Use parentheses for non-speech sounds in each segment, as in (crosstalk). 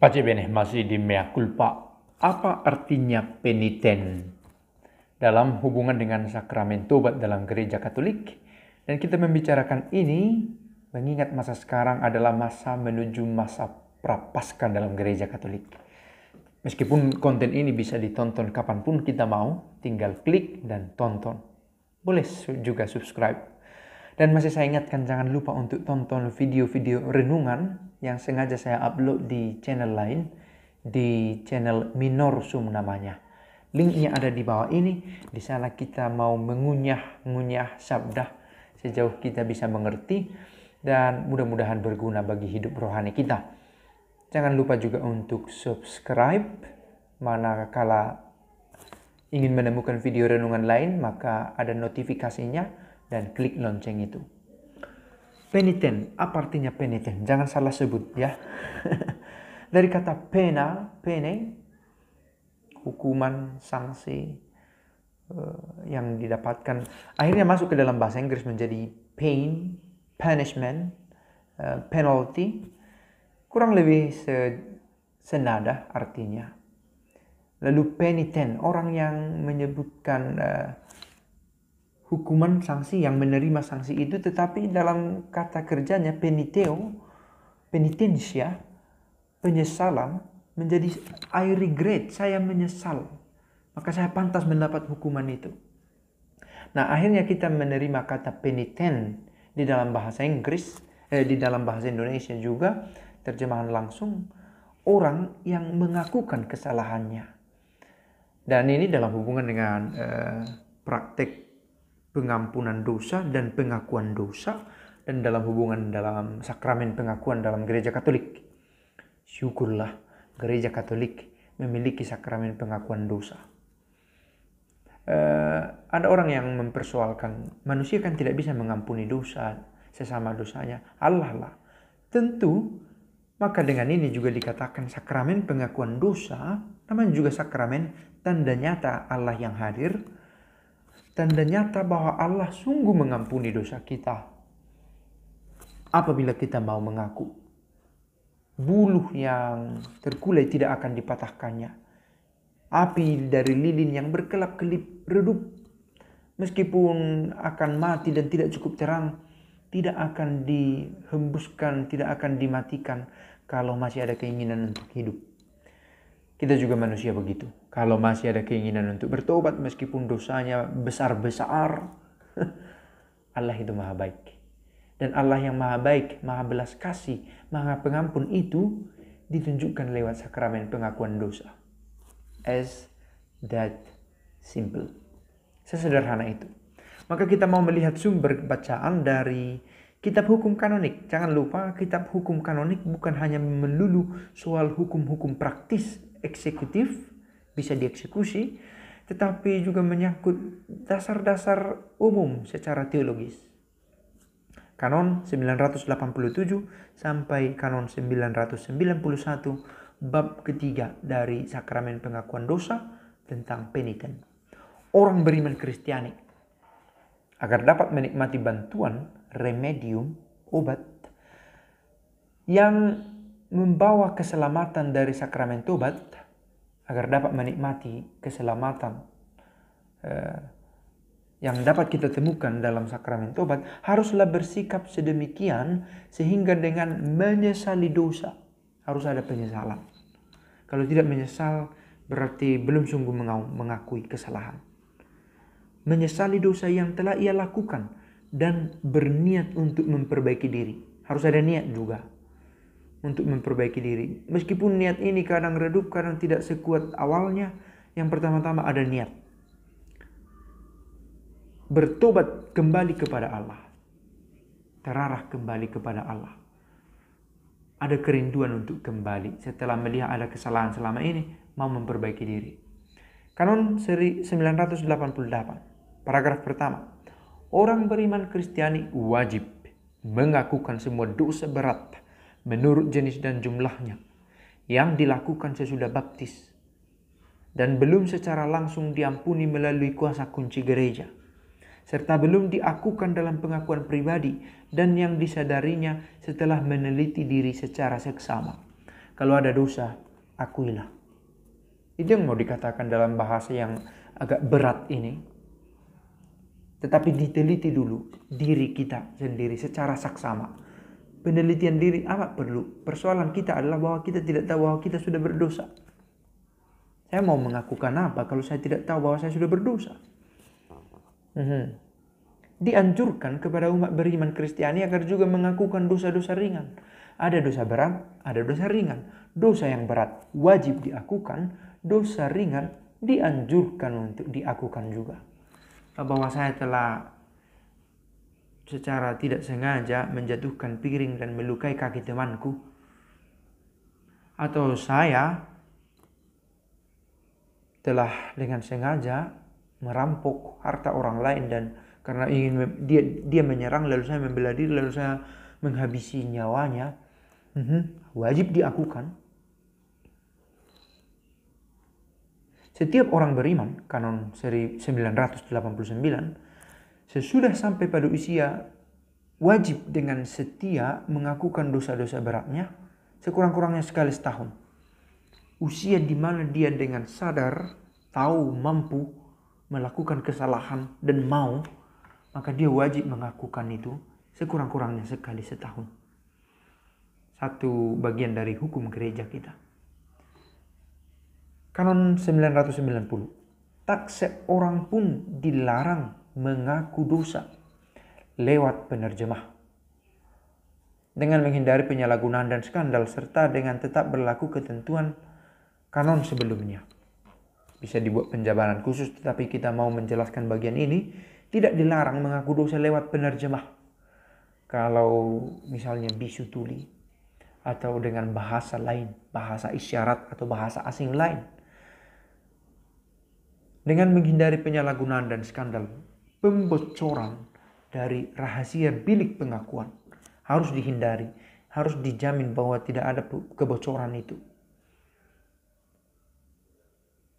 Pace bene, masih di mea culpa. Apa artinya peniten? Dalam hubungan dengan sakramen tobat dalam gereja katolik, dan kita membicarakan ini mengingat masa sekarang adalah masa menuju masa prapaskan dalam gereja katolik. Meskipun konten ini bisa ditonton kapanpun kita mau, tinggal klik dan tonton. Boleh juga subscribe. Dan masih saya ingatkan jangan lupa untuk tonton video-video renungan yang sengaja saya upload di channel lain di channel Minor Sum namanya. Linknya ada di bawah ini. Di sana kita mau mengunyah-ngunyah sabda sejauh kita bisa mengerti dan mudah-mudahan berguna bagi hidup rohani kita. Jangan lupa juga untuk subscribe manakala ingin menemukan video renungan lain maka ada notifikasinya dan klik lonceng itu. Peniten, apa artinya peniten? Jangan salah sebut ya. (laughs) Dari kata pena, pene, hukuman, sanksi eh, yang didapatkan. Akhirnya masuk ke dalam bahasa Inggris menjadi pain, punishment, eh, penalty. Kurang lebih senada artinya. Lalu peniten, orang yang menyebutkan uh, hukuman sanksi yang menerima sanksi itu tetapi dalam kata kerjanya peniteo penitensia penyesalan menjadi I regret saya menyesal maka saya pantas mendapat hukuman itu nah akhirnya kita menerima kata peniten di dalam bahasa Inggris eh, di dalam bahasa Indonesia juga terjemahan langsung orang yang mengakukan kesalahannya. Dan ini dalam hubungan dengan eh, praktek pengampunan dosa dan pengakuan dosa dan dalam hubungan dalam sakramen pengakuan dalam gereja Katolik. Syukurlah gereja Katolik memiliki sakramen pengakuan dosa. E, ada orang yang mempersoalkan manusia kan tidak bisa mengampuni dosa sesama dosanya Allah lah tentu maka dengan ini juga dikatakan sakramen pengakuan dosa namanya juga sakramen tanda nyata Allah yang hadir tanda nyata bahwa Allah sungguh mengampuni dosa kita. Apabila kita mau mengaku, buluh yang terkulai tidak akan dipatahkannya. Api dari lilin yang berkelap-kelip redup, meskipun akan mati dan tidak cukup terang, tidak akan dihembuskan, tidak akan dimatikan kalau masih ada keinginan untuk hidup. Kita juga manusia begitu kalau masih ada keinginan untuk bertobat meskipun dosanya besar-besar, (laughs) Allah itu maha baik. Dan Allah yang maha baik, maha belas kasih, maha pengampun itu ditunjukkan lewat sakramen pengakuan dosa. As that simple. Sesederhana itu. Maka kita mau melihat sumber bacaan dari Kitab hukum kanonik, jangan lupa kitab hukum kanonik bukan hanya melulu soal hukum-hukum praktis eksekutif, bisa dieksekusi, tetapi juga menyangkut dasar-dasar umum secara teologis. Kanon 987 sampai kanon 991 bab ketiga dari sakramen pengakuan dosa tentang peniten. Orang beriman Kristiani agar dapat menikmati bantuan remedium obat yang membawa keselamatan dari sakramen tobat agar dapat menikmati keselamatan eh, yang dapat kita temukan dalam sakramen tobat, haruslah bersikap sedemikian sehingga dengan menyesali dosa harus ada penyesalan. Kalau tidak menyesal berarti belum sungguh mengakui kesalahan. Menyesali dosa yang telah ia lakukan dan berniat untuk memperbaiki diri. Harus ada niat juga untuk memperbaiki diri. Meskipun niat ini kadang redup, kadang tidak sekuat awalnya, yang pertama-tama ada niat. Bertobat kembali kepada Allah. Terarah kembali kepada Allah. Ada kerinduan untuk kembali setelah melihat ada kesalahan selama ini, mau memperbaiki diri. Kanon seri 988, paragraf pertama. Orang beriman Kristiani wajib mengakukan semua dosa berat menurut jenis dan jumlahnya yang dilakukan sesudah baptis dan belum secara langsung diampuni melalui kuasa kunci gereja serta belum diakukan dalam pengakuan pribadi dan yang disadarinya setelah meneliti diri secara seksama. Kalau ada dosa, akuilah. Itu yang mau dikatakan dalam bahasa yang agak berat ini. Tetapi diteliti dulu diri kita sendiri secara saksama penelitian diri apa perlu persoalan kita adalah bahwa kita tidak tahu bahwa kita sudah berdosa saya mau mengakukan apa kalau saya tidak tahu bahwa saya sudah berdosa hmm. dianjurkan kepada umat beriman Kristiani agar juga mengakukan dosa-dosa ringan ada dosa berat ada dosa ringan dosa yang berat wajib diakukan dosa ringan dianjurkan untuk diakukan juga bahwa saya telah secara tidak sengaja menjatuhkan piring dan melukai kaki temanku, atau saya telah dengan sengaja merampok harta orang lain dan karena ingin dia dia menyerang lalu saya membela diri lalu saya menghabisi nyawanya mhm, wajib diakukan setiap orang beriman kanon seri 989 sesudah sampai pada usia wajib dengan setia mengakukan dosa-dosa beratnya sekurang-kurangnya sekali setahun. Usia di mana dia dengan sadar, tahu, mampu melakukan kesalahan dan mau, maka dia wajib mengakukan itu sekurang-kurangnya sekali setahun. Satu bagian dari hukum gereja kita. Kanon 990. Tak seorang pun dilarang mengaku dosa lewat penerjemah. Dengan menghindari penyalahgunaan dan skandal serta dengan tetap berlaku ketentuan kanon sebelumnya. Bisa dibuat penjabaran khusus tetapi kita mau menjelaskan bagian ini tidak dilarang mengaku dosa lewat penerjemah. Kalau misalnya bisu tuli atau dengan bahasa lain, bahasa isyarat atau bahasa asing lain. Dengan menghindari penyalahgunaan dan skandal pembocoran dari rahasia bilik pengakuan harus dihindari, harus dijamin bahwa tidak ada kebocoran itu.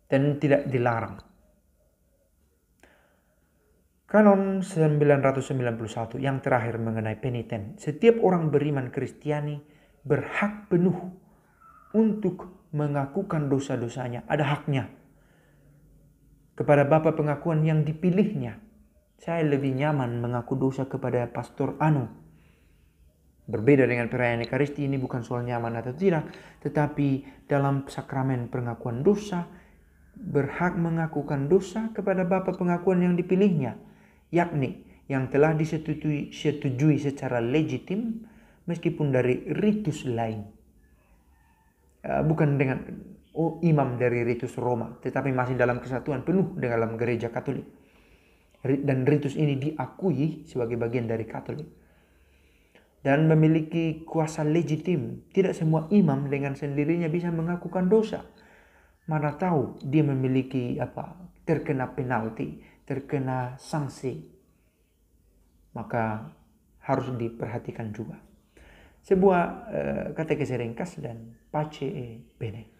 Dan tidak dilarang. Kanon 991 yang terakhir mengenai peniten. Setiap orang beriman Kristiani berhak penuh untuk mengakukan dosa-dosanya. Ada haknya kepada Bapa pengakuan yang dipilihnya saya lebih nyaman mengaku dosa kepada pastor Anu. Berbeda dengan perayaan Ekaristi ini bukan soal nyaman atau tidak, tetapi dalam sakramen pengakuan dosa, berhak mengakukan dosa kepada Bapa pengakuan yang dipilihnya, yakni yang telah disetujui setujui secara legitim meskipun dari ritus lain. Eh, bukan dengan oh, imam dari ritus Roma, tetapi masih dalam kesatuan penuh dengan dalam gereja Katolik dan ritus ini diakui sebagai bagian dari Katolik dan memiliki kuasa legitim. Tidak semua imam dengan sendirinya bisa mengakukan dosa. Mana tahu dia memiliki apa? terkena penalti, terkena sanksi. Maka harus diperhatikan juga. Sebuah uh, eh, kata ringkas dan pace bene.